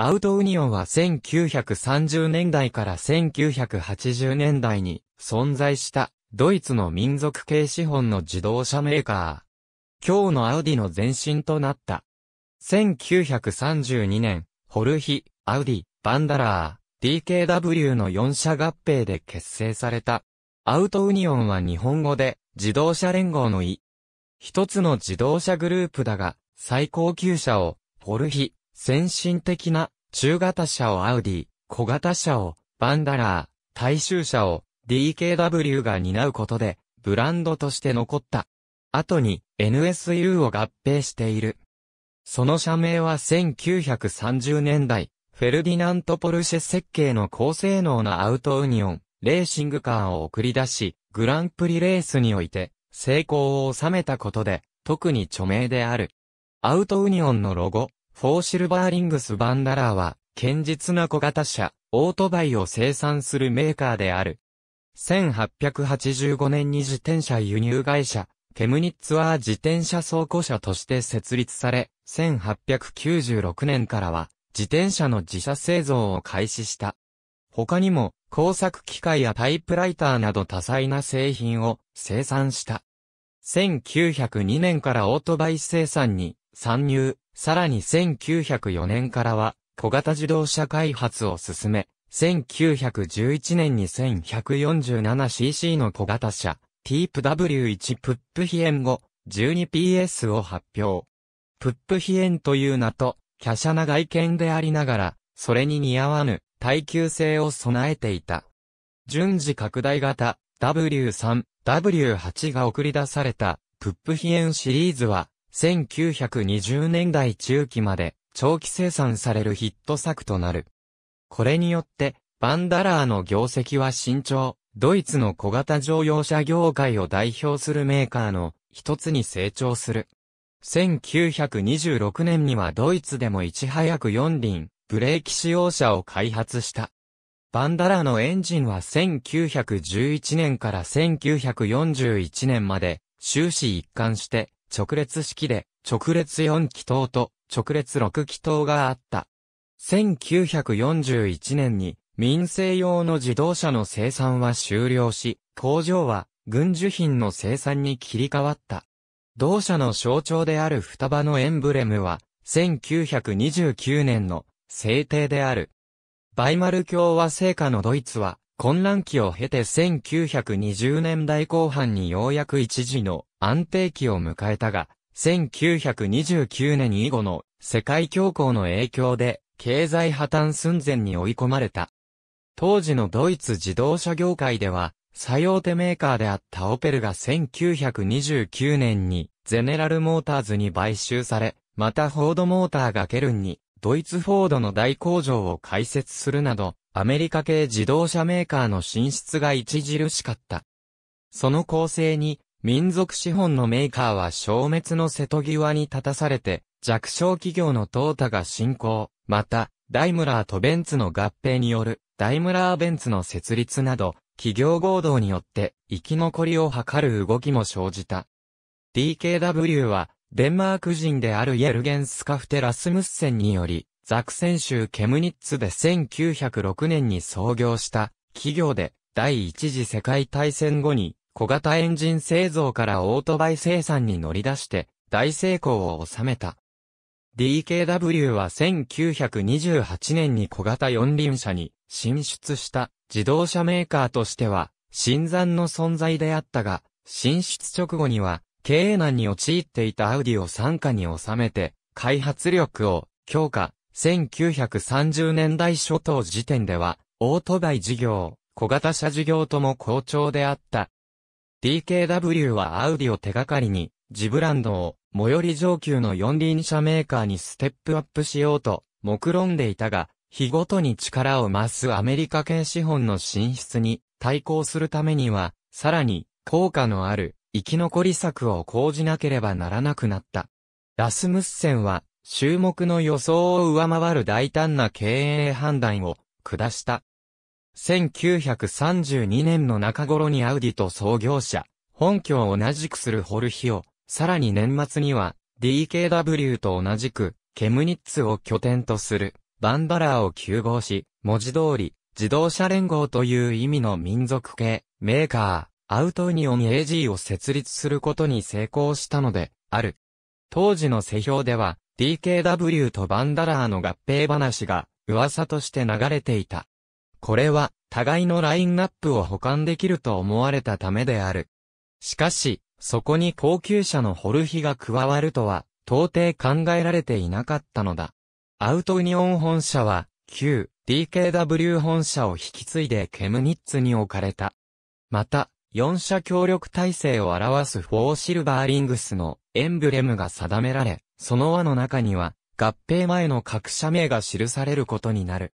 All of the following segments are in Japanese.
アウトウニオンは1930年代から1980年代に存在したドイツの民族系資本の自動車メーカー。今日のアウディの前身となった。1932年、ホルヒ、アウディ、バンダラー、DKW の4社合併で結成された。アウトウニオンは日本語で自動車連合の意。一つの自動車グループだが、最高級車を、ホルヒ、先進的な中型車をアウディ、小型車をバンダラー、大衆車を DKW が担うことでブランドとして残った。後に NSU を合併している。その社名は1930年代、フェルディナント・ポルシェ設計の高性能なアウトウニオン、レーシングカーを送り出し、グランプリレースにおいて、成功を収めたことで、特に著名である。アウトウニオンのロゴ、フォーシルバーリングス・バンダラーは、堅実な小型車、オートバイを生産するメーカーである。1885年に自転車輸入会社、ケムニッツは自転車倉庫車として設立され、1896年からは、自転車の自社製造を開始した。他にも、工作機械やタイプライターなど多彩な製品を生産した。1902年からオートバイ生産に参入、さらに1904年からは、小型自動車開発を進め、1911年に 1147cc の小型車、ティープ W1 プップヒエン後、12PS を発表。プップヒエンという名と、華奢な外見でありながら、それに似合わぬ耐久性を備えていた。順次拡大型 W3、W8 が送り出されたプップヒエンシリーズは1920年代中期まで長期生産されるヒット作となる。これによって、バンダラーの業績は慎重、ドイツの小型乗用車業界を代表するメーカーの一つに成長する。1926年にはドイツでもいち早く4輪、ブレーキ使用車を開発した。バンダラーのエンジンは1911年から1941年まで終始一貫して直列式で、直列4気筒と直列6気筒があった。1941年に民生用の自動車の生産は終了し、工場は軍需品の生産に切り替わった。同社の象徴である双葉のエンブレムは、1929年の制定である。バイマル共和制下のドイツは、混乱期を経て1920年代後半にようやく一時の安定期を迎えたが、1929年以後の世界恐慌の影響で経済破綻寸前に追い込まれた。当時のドイツ自動車業界では、最大手メーカーであったオペルが1929年にゼネラルモーターズに買収され、またフォードモーターがケルンにドイツフォードの大工場を開設するなど、アメリカ系自動車メーカーの進出が著しかった。その構成に民族資本のメーカーは消滅の瀬戸際に立たされて、弱小企業の淘汰が進行、また、ダイムラーとベンツの合併による、ダイムラーベンツの設立など、企業合同によって生き残りを図る動きも生じた。DKW は、デンマーク人であるイェルゲンスカフテ・ラスムッセンにより、ザクセン州ケムニッツで1906年に創業した企業で、第一次世界大戦後に小型エンジン製造からオートバイ生産に乗り出して大成功を収めた。DKW は1928年に小型四輪車に進出した自動車メーカーとしては新参の存在であったが、進出直後には経営難に陥っていたアウディを傘下に収めて開発力を強化。1930年代初頭時点ではオートバイ事業、小型車事業とも好調であった DKW はアウディを手がかりに、ジブランドを、最寄り上級の四輪車メーカーにステップアップしようと、目論んでいたが、日ごとに力を増すアメリカ系資本の進出に対抗するためには、さらに、効果のある、生き残り策を講じなければならなくなった。ラスムッセンは、注目の予想を上回る大胆な経営判断を下した。1932年の中頃にアウディと創業者、本拠を同じくするホルヒオ、さらに年末には DKW と同じくケムニッツを拠点とするバンダラーを休合し、文字通り自動車連合という意味の民族系メーカー、アウトニオン AG を設立することに成功したのである。当時の世評では DKW とバンダラーの合併話が噂として流れていた。これは、互いのラインナップを保管できると思われたためである。しかし、そこに高級車のホルヒが加わるとは、到底考えられていなかったのだ。アウトウニオン本社は、旧 DKW 本社を引き継いでケムニッツに置かれた。また、4社協力体制を表すフォーシルバーリングスのエンブレムが定められ、その輪の中には、合併前の各社名が記されることになる。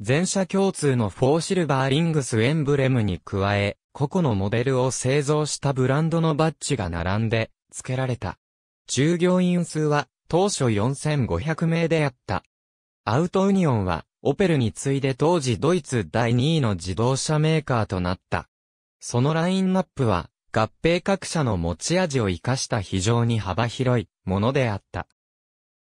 全社共通のフォーシルバーリングスエンブレムに加え、個々のモデルを製造したブランドのバッジが並んで、付けられた。従業員数は、当初4500名であった。アウトウニオンは、オペルに次いで当時ドイツ第2位の自動車メーカーとなった。そのラインナップは、合併各社の持ち味を活かした非常に幅広いものであった。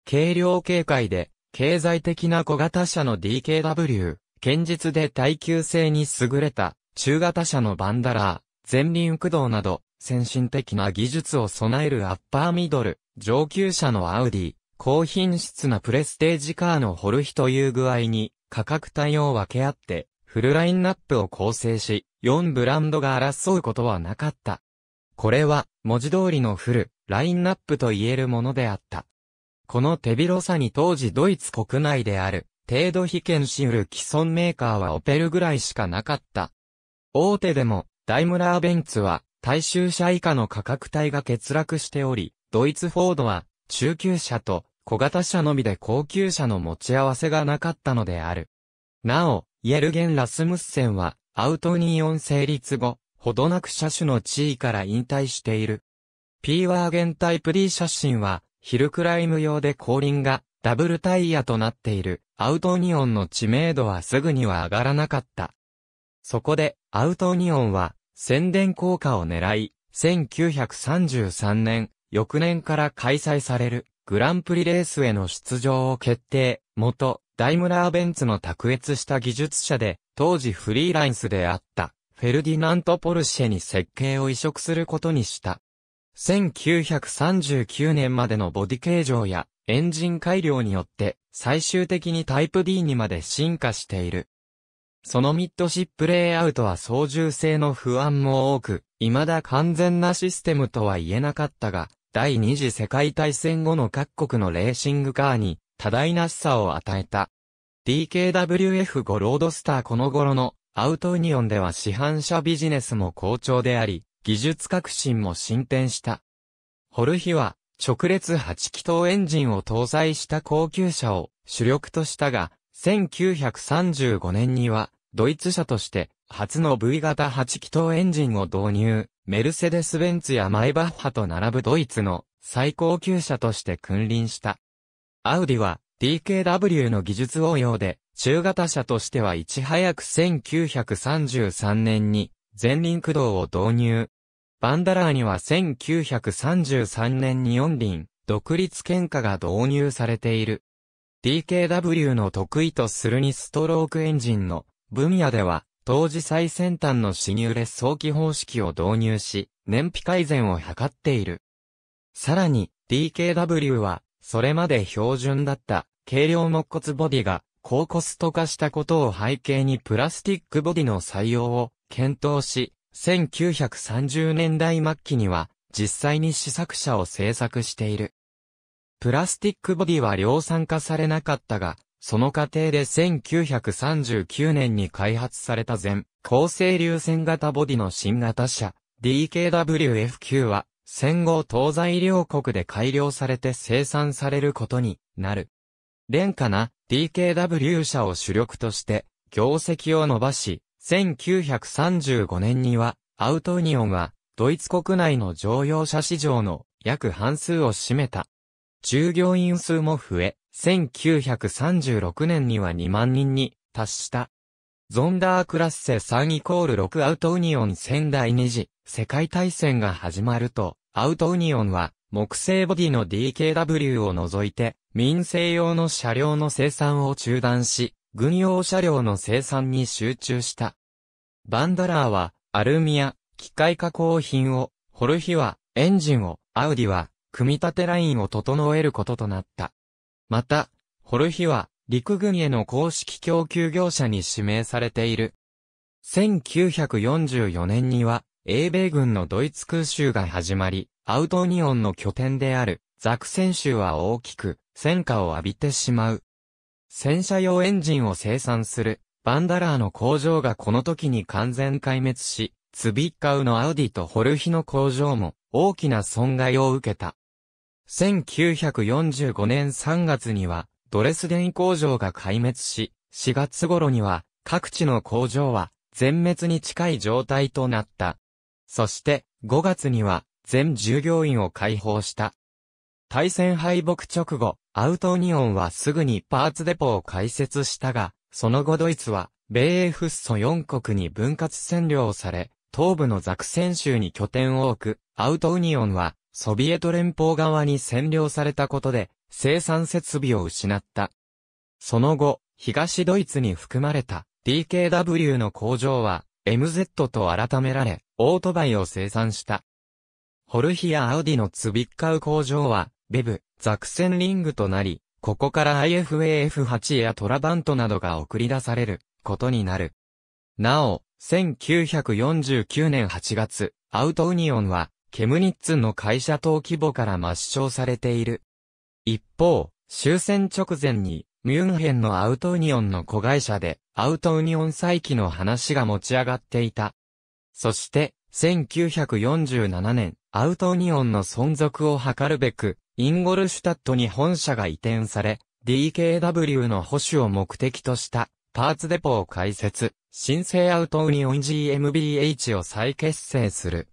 軽量警戒で経済的な小型車の DKW、堅実で耐久性に優れた、中型車のバンダラー、前輪駆動など、先進的な技術を備えるアッパーミドル、上級車のアウディ、高品質なプレステージカーのホルヒという具合に、価格帯を分け合って、フルラインナップを構成し、4ブランドが争うことはなかった。これは、文字通りのフル、ラインナップと言えるものであった。この手広さに当時ドイツ国内である、程度被験しうる既存メーカーはオペルぐらいしかなかった。大手でも、ダイムラーベンツは、大衆車以下の価格帯が欠落しており、ドイツフォードは、中級車と小型車のみで高級車の持ち合わせがなかったのである。なお、イェルゲン・ラスムッセンは、アウトニーオン成立後、ほどなく車種の地位から引退している。P ワーゲンタイプ D 写真は、ヒルクライム用で後輪がダブルタイヤとなっているアウトニオンの知名度はすぐには上がらなかった。そこでアウトニオンは宣伝効果を狙い、1933年、翌年から開催されるグランプリレースへの出場を決定。元、ダイムラーベンツの卓越した技術者で、当時フリーランスであった、フェルディナント・ポルシェに設計を移植することにした。1939年までのボディ形状やエンジン改良によって最終的にタイプ D にまで進化している。そのミッドシップレイアウトは操縦性の不安も多く、未だ完全なシステムとは言えなかったが、第二次世界大戦後の各国のレーシングカーに多大な示唆を与えた。DKWF5 ロードスターこの頃のアウトユニオンでは市販車ビジネスも好調であり、技術革新も進展した。ホルヒは、直列8気筒エンジンを搭載した高級車を主力としたが、1935年には、ドイツ車として、初の V 型8気筒エンジンを導入、メルセデス・ベンツやマイバッハと並ぶドイツの最高級車として君臨した。アウディは DKW の技術応用で中型車としてはいち早く1933年に前輪駆動を導入。バンダラーには1933年に4輪、独立喧嘩が導入されている。DKW の得意とする2ストロークエンジンの分野では、当時最先端のシニュレ早期方式を導入し、燃費改善を図っている。さらに、DKW は、それまで標準だった軽量木骨ボディが高コスト化したことを背景にプラスティックボディの採用を検討し、1930年代末期には、実際に試作車を製作している。プラスティックボディは量産化されなかったが、その過程で1939年に開発された全、高性流線型ボディの新型車、DKWF9 は、戦後東西両国で改良されて生産されることになる。廉価な DKW 車を主力として、業績を伸ばし、1935年には、アウトウニオンは、ドイツ国内の乗用車市場の約半数を占めた。従業員数も増え、1936年には2万人に達した。ゾンダークラッセ3イコール6アウトウニオン仙台2次世界大戦が始まると、アウトウニオンは木製ボディの DKW を除いて民生用の車両の生産を中断し、軍用車両の生産に集中した。バンダラーは、アルミや、機械加工品を、ホルヒは、エンジンを、アウディは、組み立てラインを整えることとなった。また、ホルヒは、陸軍への公式供給業者に指名されている。1944年には、英米軍のドイツ空襲が始まり、アウトニオンの拠点である、ザクセン州は大きく、戦火を浴びてしまう。戦車用エンジンを生産する、バンダラーの工場がこの時に完全壊滅し、ツビッカウのアウディとホルヒの工場も大きな損害を受けた。1945年3月にはドレスデン工場が壊滅し、4月頃には各地の工場は全滅に近い状態となった。そして5月には全従業員を解放した。対戦敗北直後、アウトニオンはすぐにパーツデポを開設したが、その後ドイツは、米英フッ素4国に分割占領され、東部のザクセン州に拠点を置く、アウトニオンは、ソビエト連邦側に占領されたことで、生産設備を失った。その後、東ドイツに含まれた DKW の工場は MZ と改められ、オートバイを生産した。ホルヒア・アウディのツビッカウ工場はベブ、ザクセンリングとなり、ここから IFAF8 やトラバントなどが送り出されることになる。なお、1949年8月、アウトウニオンは、ケムニッツの会社等規模から抹消されている。一方、終戦直前に、ミュンヘンのアウトウニオンの子会社で、アウトウニオン再起の話が持ち上がっていた。そして、1947年、アウトウニオンの存続を図るべく、インゴルシュタットに本社が移転され、DKW の保守を目的としたパーツデポを開設、新生アウトウニオン GmbH を再結成する。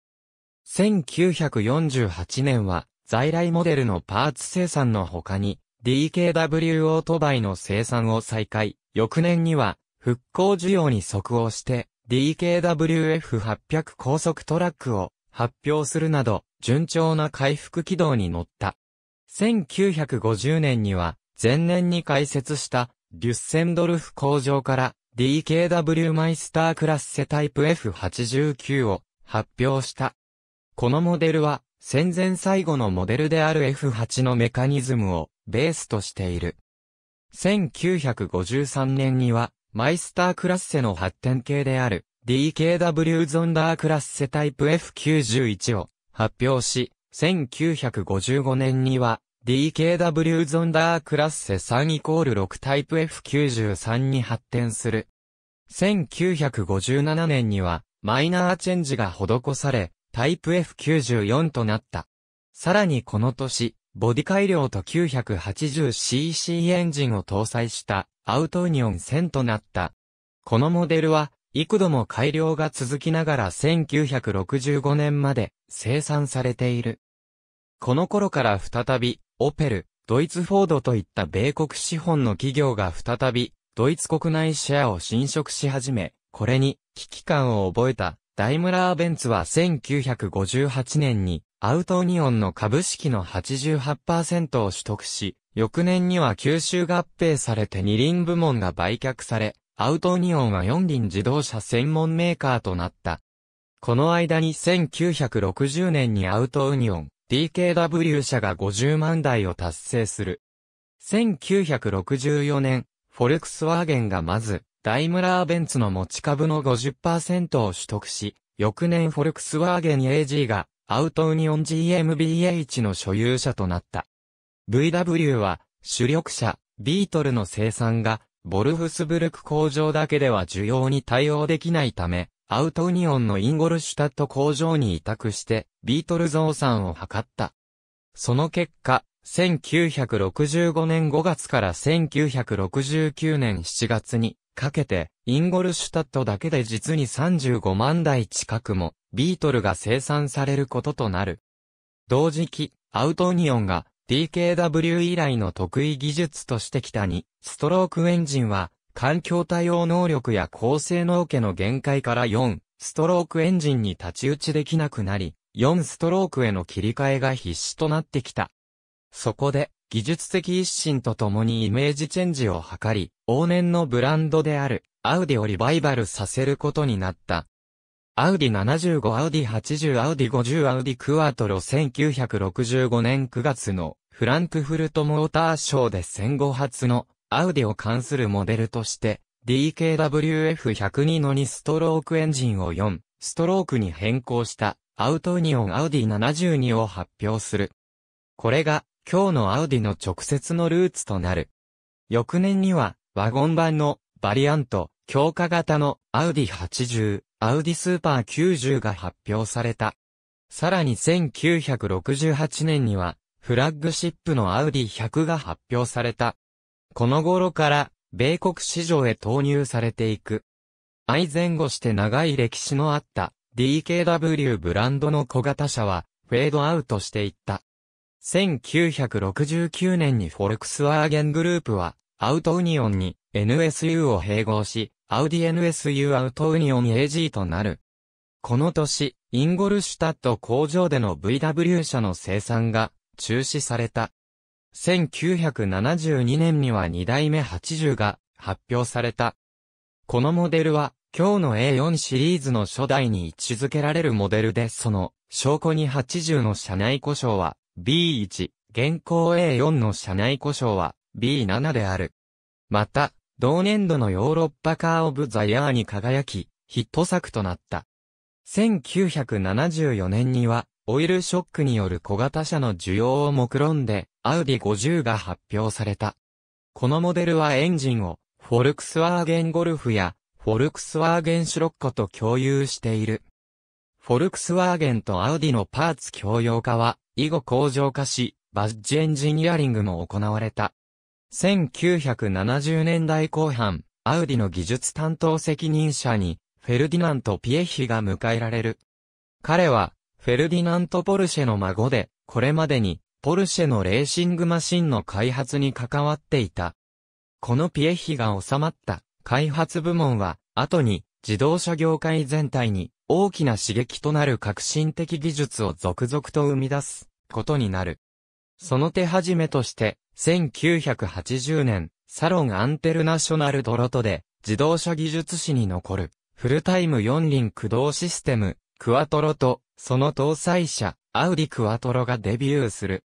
1948年は在来モデルのパーツ生産の他に DKW オートバイの生産を再開、翌年には復興需要に即応して DKWF800 高速トラックを発表するなど順調な回復軌道に乗った。1950年には、前年に開設した、デュッセンドルフ工場から DKW マイスタークラッセタイプ F89 を発表した。このモデルは戦前最後のモデルである F8 のメカニズムをベースとしている。1953年にはマイスタークラッセの発展系である DKW ゾンダークラッセタイプ F91 を発表し、1955年には、DKW ゾンダークラッセ3イコール6タイプ F93 に発展する。1957年には、マイナーチェンジが施され、タイプ F94 となった。さらにこの年、ボディ改良と 980cc エンジンを搭載したアウトニオン1000となった。このモデルは幾度も改良が続きながら1965年まで生産されている。この頃から再び、オペル、ドイツフォードといった米国資本の企業が再び、ドイツ国内シェアを侵食し始め、これに危機感を覚えたダイムラーベンツは1958年にアウトニオンの株式の88%を取得し、翌年には吸収合併されて二輪部門が売却され、アウトオニオンは四輪自動車専門メーカーとなった。この間に1960年にアウトオニオン DKW 社が50万台を達成する。1964年、フォルクスワーゲンがまず、ダイムラーベンツの持ち株の50%を取得し、翌年フォルクスワーゲン AG がアウトニオン GmbH の所有者となった。VW は主力車ビートルの生産がボルフスブルク工場だけでは需要に対応できないため、アウトウニオンのインゴルシュタット工場に委託して、ビートル増産を図った。その結果、1965年5月から1969年7月にかけて、インゴルシュタットだけで実に35万台近くも、ビートルが生産されることとなる。同時期、アウトウニオンが t k w 以来の得意技術としてきた2、ストロークエンジンは、環境対応能力や高性能家の限界から4、ストロークエンジンに立ち打ちできなくなり、4ストロークへの切り替えが必死となってきた。そこで、技術的一新とともにイメージチェンジを図り、往年のブランドである、アウディをリバイバルさせることになった。アウディ75、アウディ80、アウディ50、アウディクワトロ1965年9月のフランクフルトモーターショーで戦後初のアウディを関するモデルとして DKWF102 の2ストロークエンジンを4ストロークに変更したアウトニオンアウディ72を発表する。これが今日のアウディの直接のルーツとなる。翌年にはワゴン版のバリアント強化型のアウディ80、アウディスーパー90が発表された。さらに1968年にはフラッグシップのアウディ100が発表された。この頃から、米国市場へ投入されていく。愛前後して長い歴史のあった DKW ブランドの小型車はフェードアウトしていった。1969年にフォルクスワーゲングループはアウトウニオンに NSU を併合し、アウディ NSU アウトウニオン AG となる。この年、インゴルシュタット工場での VW 車の生産が中止された。1972年には2代目80が発表された。このモデルは、今日の A4 シリーズの初代に位置づけられるモデルでその、証拠に80の車内故障は B1、現行 A4 の車内故障は B7 である。また、同年度のヨーロッパカーオブザヤーに輝き、ヒット作となった。1974年には、オイルショックによる小型車の需要を目論んで、アウディ50が発表された。このモデルはエンジンを、フォルクスワーゲンゴルフや、フォルクスワーゲンシュロッコと共有している。フォルクスワーゲンとアウディのパーツ共用化は、以後向上化し、バッジエンジニアリングも行われた。1970年代後半、アウディの技術担当責任者に、フェルディナント・ピエヒが迎えられる。彼は、フェルディナント・ポルシェの孫で、これまでに、ポルシェのレーシングマシンの開発に関わっていた。このピエヒが収まった開発部門は、後に自動車業界全体に大きな刺激となる革新的技術を続々と生み出すことになる。その手始めとして、1980年、サロンアンテルナショナルドロトで自動車技術史に残るフルタイム四輪駆動システム、クワトロとその搭載車、アウディクワトロがデビューする。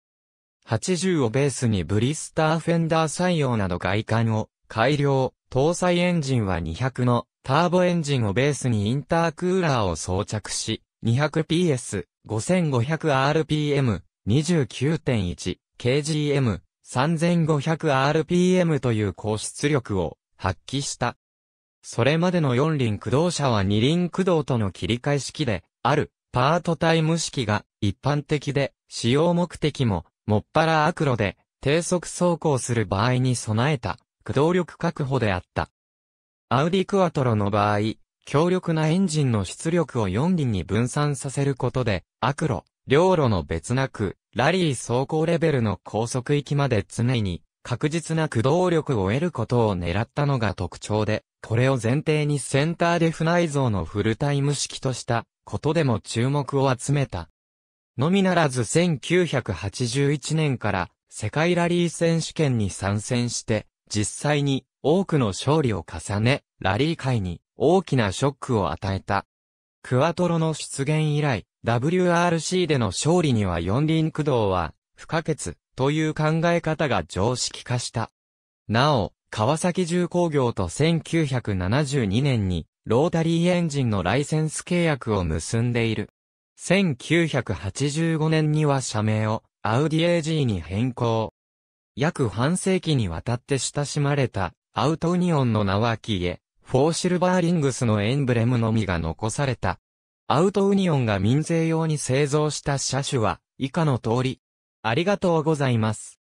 80をベースにブリスターフェンダー採用など外観を改良、搭載エンジンは200のターボエンジンをベースにインタークーラーを装着し、200PS、5500rpm、29.1kgm、3500rpm という高出力を発揮した。それまでの4輪駆動車は2輪駆動との切り替え式で、あるパートタイム式が一般的で、使用目的も、もっぱら悪路で、低速走行する場合に備えた、駆動力確保であった。アウディクワトロの場合、強力なエンジンの出力を4輪に分散させることで、悪路、両路の別なく、ラリー走行レベルの高速域まで常に確実な駆動力を得ることを狙ったのが特徴で、これを前提にセンターデフ内蔵のフルタイム式としたことでも注目を集めた。のみならず1981年から世界ラリー選手権に参戦して、実際に多くの勝利を重ね、ラリー界に大きなショックを与えた。クワトロの出現以来、WRC での勝利には四輪駆動は不可欠という考え方が常識化した。なお、川崎重工業と1972年にロータリーエンジンのライセンス契約を結んでいる。1985年には社名をアウディ AG に変更。約半世紀にわたって親しまれたアウトウニオンの名は消え、フォーシルバーリングスのエンブレムのみが残された。アウトウニオンが民税用に製造した車種は以下の通り。ありがとうございます。